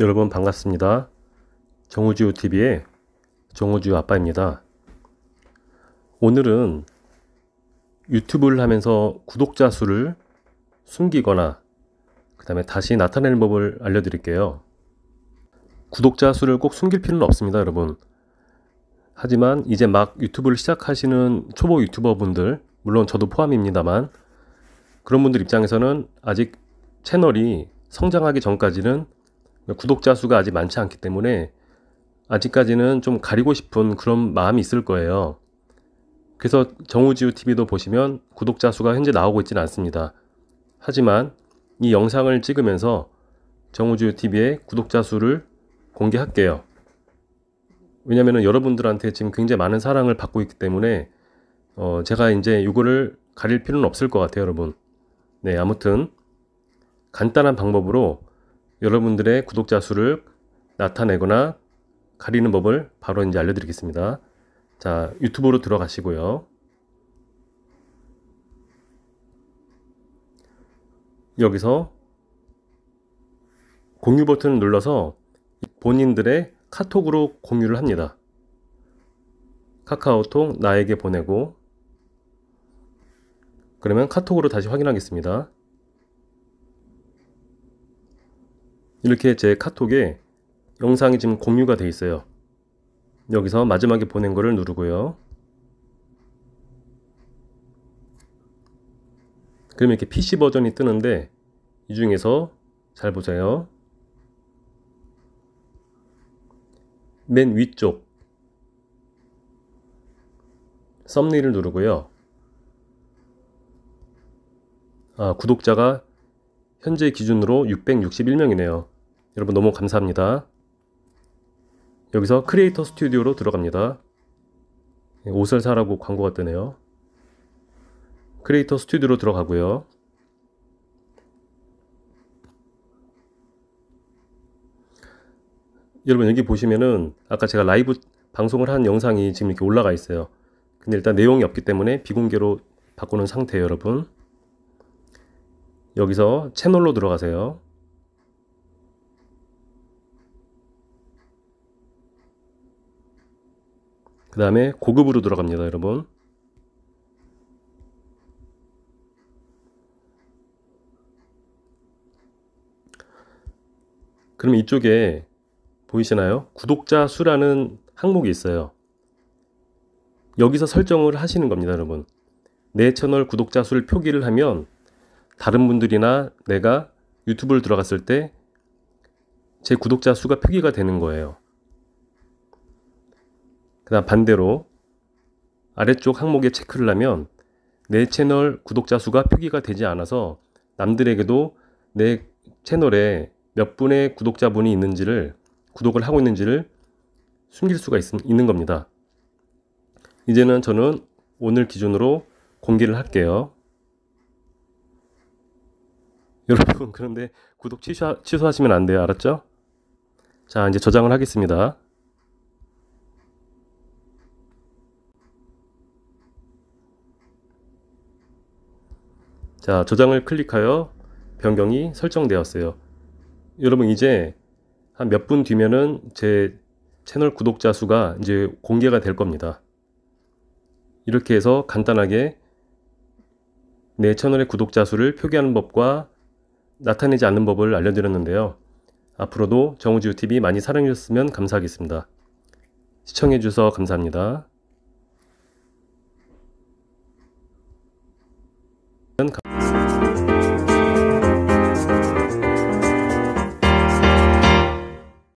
여러분 반갑습니다. 정우주 TV의 정우주 아빠입니다. 오늘은 유튜브를 하면서 구독자 수를 숨기거나 그 다음에 다시 나타내는 법을 알려드릴게요. 구독자 수를 꼭 숨길 필요는 없습니다, 여러분. 하지만 이제 막 유튜브를 시작하시는 초보 유튜버 분들, 물론 저도 포함입니다만, 그런 분들 입장에서는 아직 채널이 성장하기 전까지는 구독자 수가 아직 많지 않기 때문에 아직까지는 좀 가리고 싶은 그런 마음이 있을 거예요. 그래서 정우지우 TV도 보시면 구독자 수가 현재 나오고 있지는 않습니다. 하지만 이 영상을 찍으면서 정우지우 TV의 구독자 수를 공개할게요. 왜냐면은 여러분들한테 지금 굉장히 많은 사랑을 받고 있기 때문에 어 제가 이제 이거를 가릴 필요는 없을 것 같아요, 여러분. 네, 아무튼 간단한 방법으로 여러분들의 구독자 수를 나타내거나 가리는 법을 바로 이제 알려드리겠습니다. 자, 유튜브로 들어가시고요. 여기서 공유 버튼을 눌러서 본인들의 카톡으로 공유를 합니다. 카카오톡 나에게 보내고 그러면 카톡으로 다시 확인하겠습니다. 이렇게 제 카톡에 영상이 지금 공유가 돼 있어요. 여기서 마지막에 보낸 거를 누르고요. 그러면 이렇게 PC 버전이 뜨는데 이 중에서 잘 보세요. 맨 위쪽 썸네일을 누르고요. 아, 구독자가 현재 기준으로 661명이네요. 여러분 너무 감사합니다. 여기서 크리에이터 스튜디오로 들어갑니다. 예, 옷을 사라고 광고가 뜨네요. 크리에이터 스튜디오로 들어가고요. 여러분 여기 보시면은 아까 제가 라이브 방송을 한 영상이 지금 이렇게 올라가 있어요. 근데 일단 내용이 없기 때문에 비공개로 바꾸는 상태예요, 여러분. 여기서 채널로 들어가세요. 그 다음에 고급으로 들어갑니다 여러분 그럼 이쪽에 보이시나요? 구독자 수라는 항목이 있어요. 여기서 설정을 하시는 겁니다, 여러분. 내 채널 구독자 수를 표기를 하면 다른 분들이나 내가 유튜브를 들어갔을 때 제 구독자 수가 표기가 되는 거예요. 그다음 반대로 아래쪽 항목에 체크를 하면 내 채널 구독자 수가 표기가 되지 않아서 남들에게도 내 채널에 몇 분의 구독자분이 있는지를 구독을 하고 있는지를 숨길 수가 있, 있는 겁니다. 이제는 저는 오늘 기준으로 공개를 할게요. 여러분 그런데 구독 취소, 취소하시면 안 돼요. 알았죠? 자 이제 저장을 하겠습니다. 자, 저장을 클릭하여 변경이 설정되었어요. 여러분 이제 한 몇 분 뒤면은 제 채널 구독자 수가 이제 공개가 될 겁니다. 이렇게 해서 간단하게 내 채널의 구독자 수를 표기하는 법과 나타내지 않는 법을 알려드렸는데요. 앞으로도 정우지우TV 많이 사랑해주셨으면 감사하겠습니다. 시청해주셔서 감사합니다.